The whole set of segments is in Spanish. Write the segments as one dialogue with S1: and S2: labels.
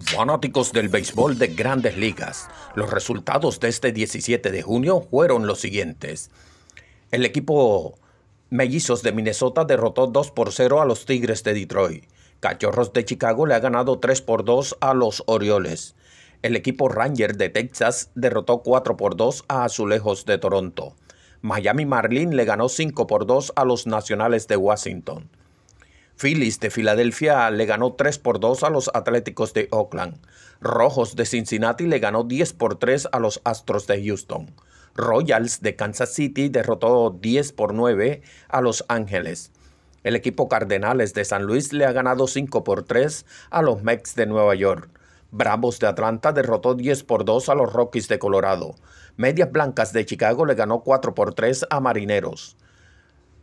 S1: Fanáticos del béisbol de grandes ligas, los resultados de este 17 de junio fueron los siguientes. El equipo Mellizos de Minnesota derrotó 2 por 0 a los Tigres de Detroit. Cachorros de Chicago le ha ganado 3 por 2 a los Orioles. El equipo Ranger de Texas derrotó 4 por 2 a Azulejos de Toronto. Miami Marlin le ganó 5 por 2 a los Nacionales de Washington. Phillies de Filadelfia le ganó 3 por 2 a los Atléticos de Oakland. Rojos de Cincinnati le ganó 10 por 3 a los Astros de Houston. Royals de Kansas City derrotó 10 por 9 a Los Ángeles. El equipo Cardenales de San Luis le ha ganado 5 por 3 a los Mets de Nueva York. Bravos de Atlanta derrotó 10 por 2 a los Rockies de Colorado. Medias Blancas de Chicago le ganó 4 por 3 a Marineros.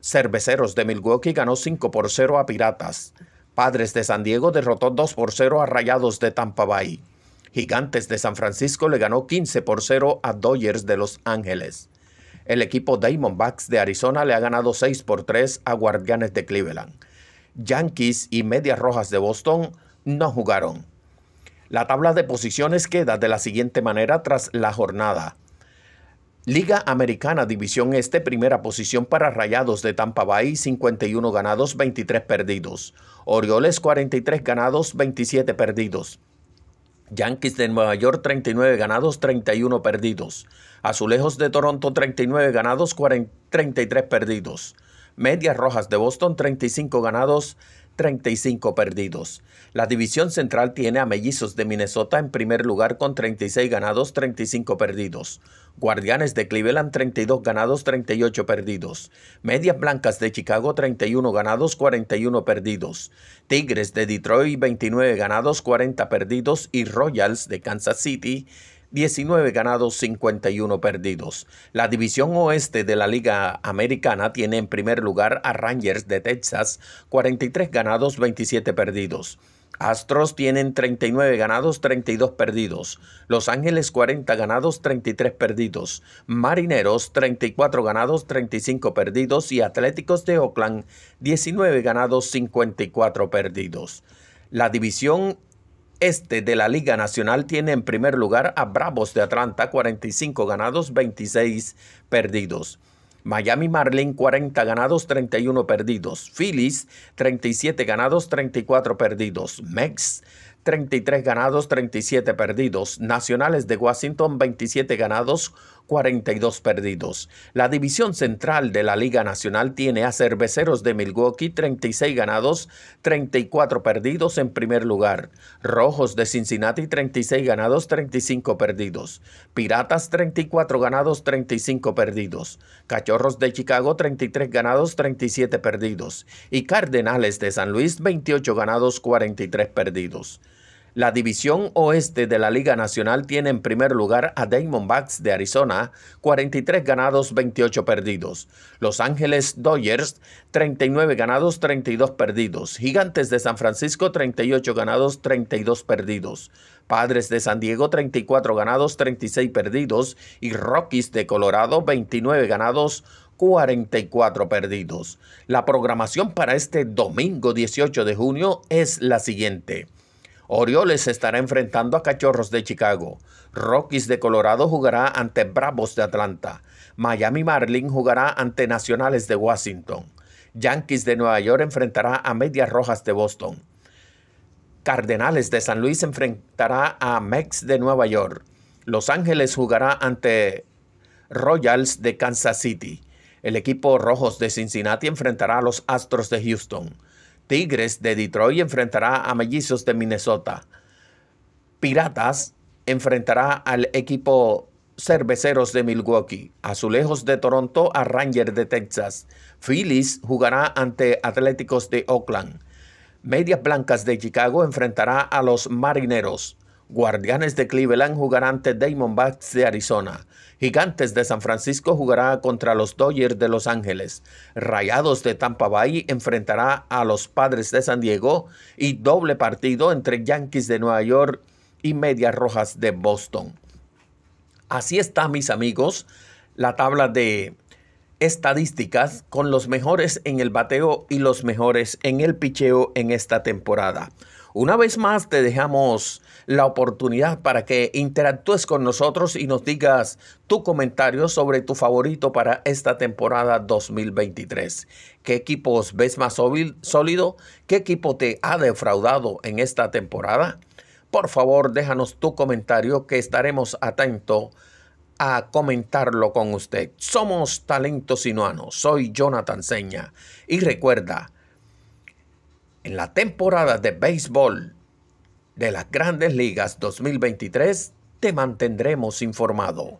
S1: Cerveceros de Milwaukee ganó 5 por 0 a Piratas. Padres de San Diego derrotó 2 por 0 a Rayados de Tampa Bay. Gigantes de San Francisco le ganó 15 por 0 a Dodgers de Los Ángeles. El equipo Diamondbacks de Arizona le ha ganado 6 por 3 a Guardianes de Cleveland. Yankees y Medias Rojas de Boston no jugaron. La tabla de posiciones queda de la siguiente manera tras la jornada. Liga Americana División Este, primera posición para Rayados de Tampa Bay, 51 ganados, 23 perdidos. Orioles 43 ganados, 27 perdidos. Yankees de Nueva York 39 ganados, 31 perdidos. Azulejos de Toronto 39 ganados, 33 perdidos. Medias Rojas de Boston 35 ganados, 35 perdidos. La división central tiene a Mellizos de Minnesota en primer lugar con 36 ganados, 35 perdidos. Guardianes de Cleveland 32 ganados, 38 perdidos. Medias Blancas de Chicago 31 ganados, 41 perdidos. Tigres de Detroit 29 ganados, 40 perdidos. Y Royals de Kansas City 19 ganados, 51 perdidos. La división oeste de la Liga Americana tiene en primer lugar a Rangers de Texas, 43 ganados, 27 perdidos. Astros tienen 39 ganados, 32 perdidos. Los Ángeles 40 ganados, 33 perdidos. Marineros 34 ganados, 35 perdidos. Y Atléticos de Oakland 19 ganados, 54 perdidos. La división este de la Liga Nacional tiene en primer lugar a Bravos de Atlanta, 45 ganados, 26 perdidos. Miami Marlin 40 ganados, 31 perdidos. Phillies 37 ganados, 34 perdidos. Mex 33 ganados, 37 perdidos. Nacionales de Washington, 27 ganados, 42 perdidos. La división central de la Liga Nacional tiene a Cerveceros de Milwaukee, 36 ganados, 34 perdidos en primer lugar. Rojos de Cincinnati, 36 ganados, 35 perdidos. Piratas, 34 ganados, 35 perdidos. Cachorros de Chicago, 33 ganados, 37 perdidos. Y Cardenales de San Luis, 28 ganados, 43 perdidos. La división oeste de la Liga Nacional tiene en primer lugar a Diamondbacks de Arizona, 43 ganados, 28 perdidos. Los Ángeles Dodgers, 39 ganados, 32 perdidos. Gigantes de San Francisco, 38 ganados, 32 perdidos. Padres de San Diego, 34 ganados, 36 perdidos. Y Rockies de Colorado, 29 ganados, 44 perdidos. La programación para este domingo 18 de junio es la siguiente. Orioles estará enfrentando a Cachorros de Chicago. Rockies de Colorado jugará ante Bravos de Atlanta. Miami Marlin jugará ante Nacionales de Washington. Yankees de Nueva York enfrentará a Medias Rojas de Boston. Cardenales de San Luis enfrentará a Mex de Nueva York. Los Ángeles jugará ante Royals de Kansas City. El equipo Rojos de Cincinnati enfrentará a los Astros de Houston. Tigres de Detroit enfrentará a Mellizos de Minnesota. Piratas enfrentará al equipo Cerveceros de Milwaukee, Azulejos de Toronto a Rangers de Texas. Phillies jugará ante Atléticos de Oakland. Medias Blancas de Chicago enfrentará a los Marineros. Guardianes de Cleveland jugará ante Diamondbacks de Arizona. Gigantes de San Francisco jugará contra los Dodgers de Los Ángeles. Rayados de Tampa Bay enfrentará a los Padres de San Diego y doble partido entre Yankees de Nueva York y Medias Rojas de Boston. Así está, mis amigos, la tabla de estadísticas con los mejores en el bateo y los mejores en el picheo en esta temporada. Una vez más te dejamos la oportunidad para que interactúes con nosotros y nos digas tu comentario sobre tu favorito para esta temporada 2023. ¿Qué equipos ves más sólido? ¿Qué equipo te ha defraudado en esta temporada? Por favor, déjanos tu comentario que estaremos atentos a comentarlo con usted. Somos Talentos Sinuanos. Soy Jonathan Seña. Y recuerda, en la temporada de béisbol de las grandes ligas 2023 te mantendremos informado.